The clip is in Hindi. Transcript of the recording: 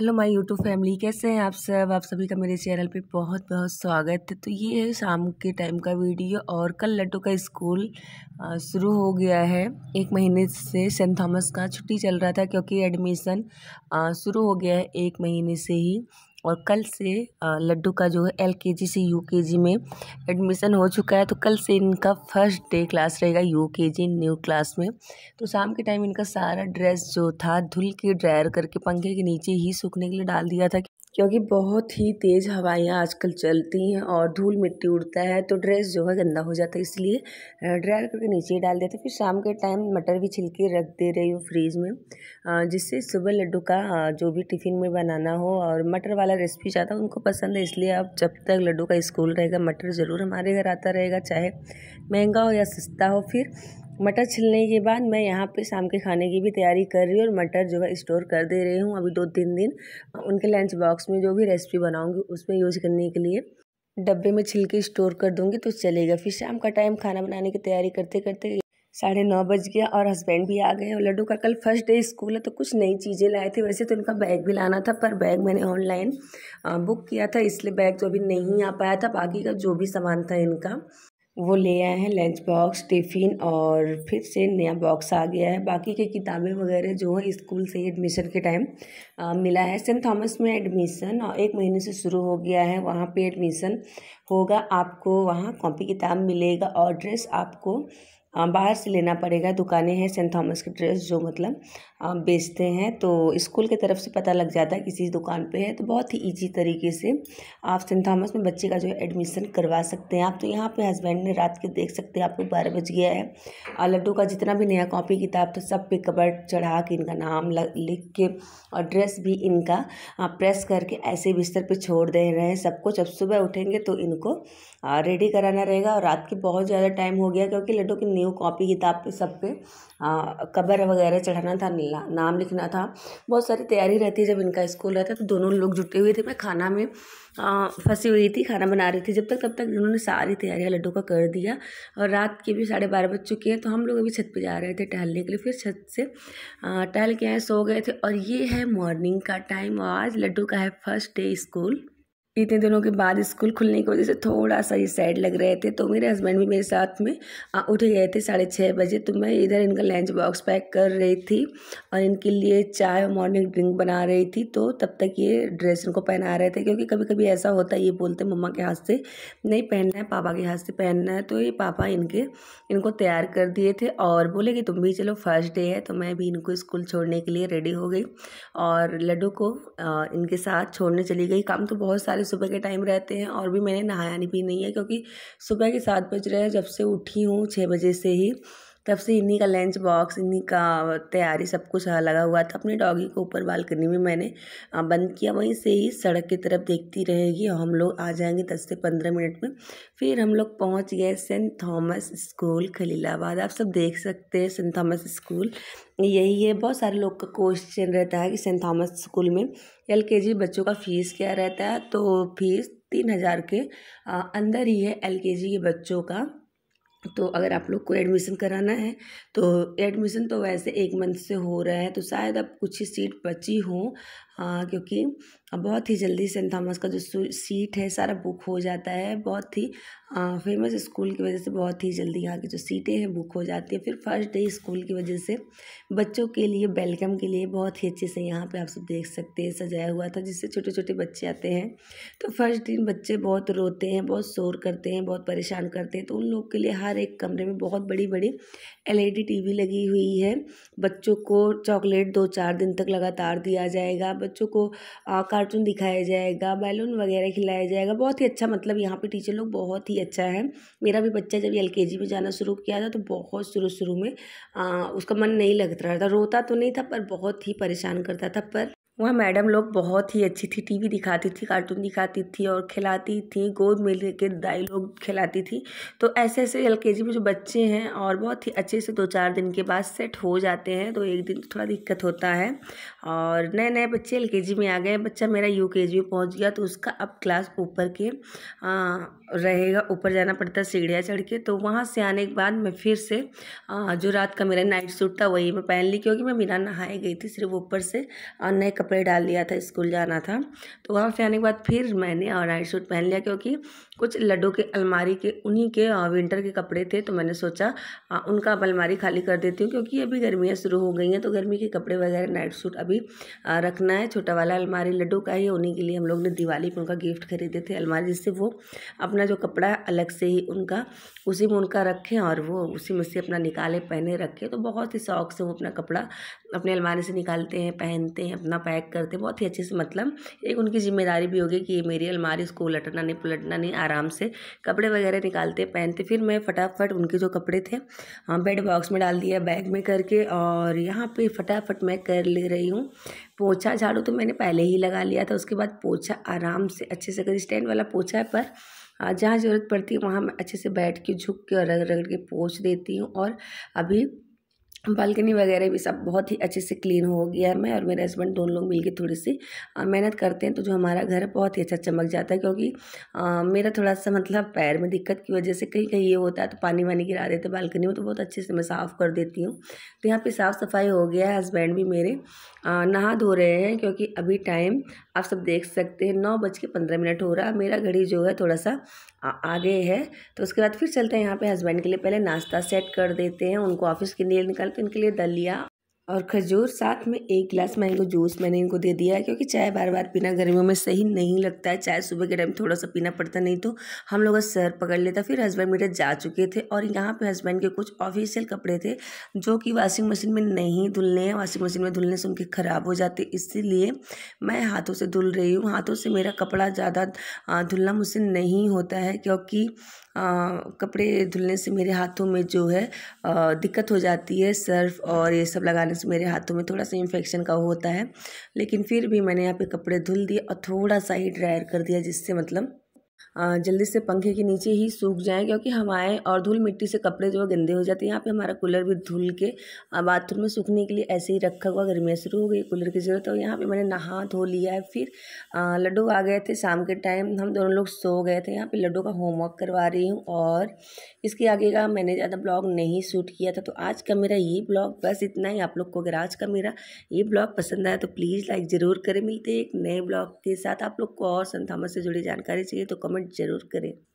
हेलो माय यूट्यूब फैमिली कैसे हैं आप सब आप सभी का मेरे चैनल पे बहुत बहुत स्वागत है तो ये है शाम के टाइम का वीडियो और कल लड्डू का स्कूल शुरू हो गया है एक महीने से सेंट थॉमस का छुट्टी चल रहा था क्योंकि एडमिशन शुरू हो गया है एक महीने से ही और कल से लड्डू का जो है एल के जी से यू के जी में एडमिशन हो चुका है तो कल से इनका फर्स्ट डे क्लास रहेगा U K G new class में तो शाम के टाइम इनका सारा ड्रेस जो था धुल के ड्रायर करके पंखे के नीचे ही सूखने के लिए डाल दिया था क्योंकि बहुत ही तेज़ हवाएं आजकल चलती हैं और धूल मिट्टी उड़ता है तो ड्रेस जो है गंदा हो जाता है इसलिए ड्रायर करके नीचे ही डाल देते फिर शाम के टाइम मटर भी छिलके रख दे रही हूँ फ्रीज में जिससे सुबह लड्डू का जो भी टिफ़िन में बनाना हो और मटर वाला रेसिपी ज़्यादा उनको पसंद है इसलिए अब जब तक लड्डू का स्कूल रहेगा मटर ज़रूर हमारे घर आता रहेगा चाहे महंगा हो या सस्ता हो फिर मटर छिलने के बाद मैं यहाँ पे शाम के खाने की भी तैयारी कर रही हूँ और मटर जो है स्टोर कर दे रही हूँ अभी दो तीन दिन उनके लंच बॉक्स में जो भी रेसिपी बनाऊँगी उसमें यूज करने के लिए डब्बे में छिलके स्टोर कर दूँगी तो चलेगा फिर शाम का टाइम खाना बनाने की तैयारी करते करते साढ़े नौ बज गया और हस्बैंड भी आ गए और लड्डू का कल फर्स्ट डे स्कूल है तो कुछ नई चीज़ें लाए थे वैसे तो उनका बैग भी लाना था पर बैग मैंने ऑनलाइन बुक किया था इसलिए बैग तो अभी नहीं आ पाया था बाकी का जो भी सामान था इनका वो ले आए हैं लंच बॉक्स टिफ़िन और फिर से नया बॉक्स आ गया है बाकी की किताबें वगैरह जो है स्कूल से एडमिशन के टाइम मिला है सेंट थॉमस में एडमिशन और एक महीने से शुरू हो गया है वहाँ पे एडमिशन होगा आपको वहाँ कॉपी किताब मिलेगा और ड्रेस आपको बाहर से लेना पड़ेगा दुकानें हैं सेंट थॉमस की ड्रेस जो मतलब बेचते हैं तो स्कूल की तरफ से पता लग जाता है किसी दुकान पे है तो बहुत ही इजी तरीके से आप सेंट थॉमस में बच्चे का जो है एडमिशन करवा सकते हैं आप तो यहाँ पे हस्बैंड ने रात के देख सकते हैं आपको बारह बज गया है लड्डू का जितना भी नया कॉपी किताब था सब पे कबर चढ़ा के इनका नाम लिख के और ड्रेस भी इनका प्रेस करके ऐसे बिस्तर पर छोड़ दे रहे हैं सब कुछ अब सुबह उठेंगे तो इनको रेडी कराना रहेगा और रात के बहुत ज़्यादा टाइम हो गया क्योंकि लड्डू की करनी कॉपी किताब पे सब पे कबर वगैरह चढ़ाना था नाम लिखना था बहुत सारी तैयारी रहती है जब इनका स्कूल रहता तो दोनों लोग जुटे हुए थे मैं खाना में फंसी हुई थी खाना बना रही थी जब तक तब तक इन्होंने सारी तैयारियाँ लड्डू का कर दिया और रात के भी साढ़े बारह बज चुके हैं तो हम लोग अभी छत पे जा रहे थे टहलने के लिए फिर छत से टहल के आए सो गए थे और ये है मॉर्निंग का टाइम आज लड्डू का है फर्स्ट डे स्कूल इतने दिनों के बाद स्कूल खुलने की वजह से थोड़ा सा ये सैड लग रहे थे तो मेरे हस्बैंड भी मेरे साथ में उठे गए थे साढ़े छः बजे तो मैं इधर इनका लंच बॉक्स पैक कर रही थी और इनके लिए चाय और मॉर्निंग ड्रिंक बना रही थी तो तब तक ये ड्रेस इनको पहना रहे थे क्योंकि कभी कभी ऐसा होता है ये बोलते मम्मा के हाथ से नहीं पहनना है पापा के हाथ से पहनना है तो ये पापा इनके इनको तैयार कर दिए थे और बोले कि तुम भी चलो फर्स्ट डे है तो मैं भी इनको स्कूल छोड़ने के लिए रेडी हो गई और लड्डू को इनके साथ छोड़ने चली गई काम तो बहुत सारे सुबह के टाइम रहते हैं और भी मैंने नहाया नहीं भी नहीं है क्योंकि सुबह के सात बज रहे हैं जब से उठी हूँ छः बजे से ही तब से इन्हीं का लंच बॉक्स इन्हीं का तैयारी सब कुछ लगा हुआ था अपने डॉगी को ऊपर बालकनी में मैंने बंद किया वहीं से ही सड़क की तरफ देखती रहेगी और हम लोग आ जाएंगे दस से पंद्रह मिनट में फिर हम लोग पहुँच गए सेंट थॉमस स्कूल खलीलाबाद आप सब देख सकते हैं सेंट थॉमस स्कूल यही है बहुत सारे लोग का क्वेश्चन रहता है कि सेंट थॉमस स्कूल में एल के जी बच्चों का फ़ीस क्या रहता है तो फीस तीन हज़ार के अंदर ही है एल के जी के बच्चों का तो अगर आप लोग को एडमिशन कराना है तो एडमिशन तो वैसे एक मंथ से हो रहा है तो शायद अब कुछ ही सीट बची हो हाँ, क्योंकि बहुत ही जल्दी सेंट थॉमस का जो सीट है सारा बुक हो जाता है बहुत ही फेमस स्कूल की वजह से बहुत ही जल्दी यहाँ की जो सीटें हैं बुक हो जाती है फिर फर्स्ट डे स्कूल की वजह से बच्चों के लिए वेलकम के लिए बहुत ही अच्छे से यहाँ पे आप सब देख सकते हैं सजाया हुआ था जिससे छोटे छोटे बच्चे आते हैं तो फर्स्ट दिन बच्चे बहुत रोते हैं बहुत शोर करते हैं बहुत परेशान करते हैं तो उन लोग के लिए हर एक कमरे में बहुत बड़ी बड़ी एल टीवी लगी हुई है बच्चों को चॉकलेट दो चार दिन तक लगातार दिया जाएगा बच्चों को कार्टून दिखाया जाएगा बैलून वगैरह खिलाया जाएगा बहुत ही अच्छा मतलब यहाँ पे टीचर लोग बहुत ही अच्छा है मेरा भी बच्चा जब एल में जाना शुरू किया था तो बहुत शुरू शुरू में आ, उसका मन नहीं लगता था रोता तो नहीं था पर बहुत ही परेशान करता था पर वहाँ मैडम लोग बहुत ही अच्छी थी टीवी दिखाती थी कार्टून दिखाती थी और खिलाती थी गोद में लेके दाई लोग खिलाती थी तो ऐसे ऐसे एल में जो बच्चे हैं और बहुत ही अच्छे से दो चार दिन के बाद सेट हो जाते हैं तो एक दिन तो थोड़ा दिक्कत होता है और नए नए बच्चे एल में आ गए बच्चा मेरा यू में पहुँच गया तो उसका अब क्लास ऊपर के रहेगा ऊपर जाना पड़ता है सीढ़ियाँ चढ़ के तो वहाँ से आने के बाद मैं फिर से जो रात का मेरा नाइट सूट था वही मैं पहन ली क्योंकि मैं बिना नहाए गई थी सिर्फ ऊपर से नए कपड़े कपड़े डाल लिया था स्कूल जाना था तो वहाँ से आने के बाद फिर मैंने और नाइट सूट पहन लिया क्योंकि कुछ लड्डू के अलमारी के उन्हीं के विंटर के कपड़े थे तो मैंने सोचा उनका अब अलमारी खाली कर देती हूँ क्योंकि अभी गर्मियाँ शुरू हो गई हैं तो गर्मी के कपड़े वगैरह नाइट सूट अभी रखना है छोटा वाला अलमारी लड्डू का ही उन्हीं के लिए हम लोग ने दिवाली पर उनका गिफ्ट खरीदे थे अलमारी जिससे वो अपना जो कपड़ा है अलग से ही उनका उसी में उनका रखें और वो उसी में से अपना निकाले पहने रखें तो बहुत ही शौक से वो अपना कपड़ा अपने अलमारी से निकालते हैं पहनते हैं अपना पैक करते हैं बहुत ही अच्छे से मतलब एक उनकी जिम्मेदारी भी होगी कि ये मेरी अलमारी इसको उलटना नहीं पुलटना नहीं आ आराम से कपड़े वगैरह निकालते पहनते फिर मैं फटाफट उनके जो कपड़े थे हाँ बेड बॉक्स में डाल दिया बैग में करके और यहाँ पे फटाफट मैं कर ले रही हूँ पोछा झाड़ू तो मैंने पहले ही लगा लिया था उसके बाद पोछा आराम से अच्छे से अगर स्टैंड वाला पोछा है पर हाँ, जहाँ ज़रूरत पड़ती है वहाँ मैं अच्छे से बैठ के झुक के और रगड़ रगड़ के पोछ देती हूँ और अभी बालकनी वगैरह भी सब बहुत ही अच्छे से क्लीन हो गया है मैं और मेरे हस्बैंड दोनों लोग मिलके थोड़ी सी मेहनत करते हैं तो जो हमारा घर है बहुत ही अच्छा चमक जाता है क्योंकि आ, मेरा थोड़ा सा मतलब पैर में दिक्कत की वजह से कहीं कहीं ये होता है तो पानी वानी गिरा देते हैं बालकनी में तो बहुत अच्छे से मैं साफ़ कर देती हूँ तो यहाँ पर साफ़ सफाई हो गया है हस्बैंड भी मेरे नहा धो रहे हैं क्योंकि अभी टाइम आप सब देख सकते हैं नौ बज के पंद्रह मिनट हो रहा है मेरा घड़ी जो है थोड़ा सा आगे है तो उसके बाद फिर चलते हैं यहाँ पर हस्बैंड के लिए पहले नाश्ता सेट कर देते हैं उनको ऑफिस के लिए निकल तो इनके लिए दलिया और खजूर साथ में एक गिलास मैंगो जूस मैंने इनको दे दिया है क्योंकि चाय बार बार पीना गर्मियों में सही नहीं लगता है चाय सुबह के टाइम थोड़ा सा पीना पड़ता नहीं तो हम लोग सर पकड़ लेता फिर हस्बैंड मेरे जा चुके थे और यहाँ पे हस्बैंड के कुछ ऑफिशियल कपड़े थे जो कि वाशिंग मशीन में नहीं धुलने हैं वाशिंग मशीन में धुलने से उनके ख़राब हो जाते इसीलिए मैं हाथों से धुल रही हूँ हाथों से मेरा कपड़ा ज़्यादा धुलना मुझसे नहीं होता है क्योंकि कपड़े धुलने से मेरे हाथों में जो है दिक्कत हो जाती है सर्फ और ये सब लगाने से मेरे हाथों में थोड़ा सा इन्फेक्शन का होता है लेकिन फिर भी मैंने यहाँ पे कपड़े धुल दिए और थोड़ा सा ही ड्रायर कर दिया जिससे मतलब जल्दी से पंखे के नीचे ही सूख जाएं क्योंकि हवाएं और धूल मिट्टी से कपड़े जो है गंदे हो जाते हैं यहाँ पे हमारा कूलर भी धुल के बाथरूम में सूखने के लिए ऐसे ही रखा हुआ गर्मियाँ शुरू हो गई कूलर की ज़रूरत और तो यहाँ पे मैंने नहा धो लिया है फिर लड्डू आ गए थे शाम के टाइम हम दोनों लोग सो गए थे यहाँ पर लड्डू का होमवर्क करवा रही हूँ और इसके आगे का मैंने ज़्यादा ब्लॉग नहीं शूट किया था तो आज का मेरा ये ब्लॉग बस इतना ही आप लोग को अगर आज का मेरा ये ब्लॉग पसंद आया तो प्लीज़ लाइक ज़रूर करें मिलते एक नए ब्लॉग के साथ आप लोग को और संथामत से जुड़ी जानकारी चाहिए तो कमेंट कमेंट ज़रूर करें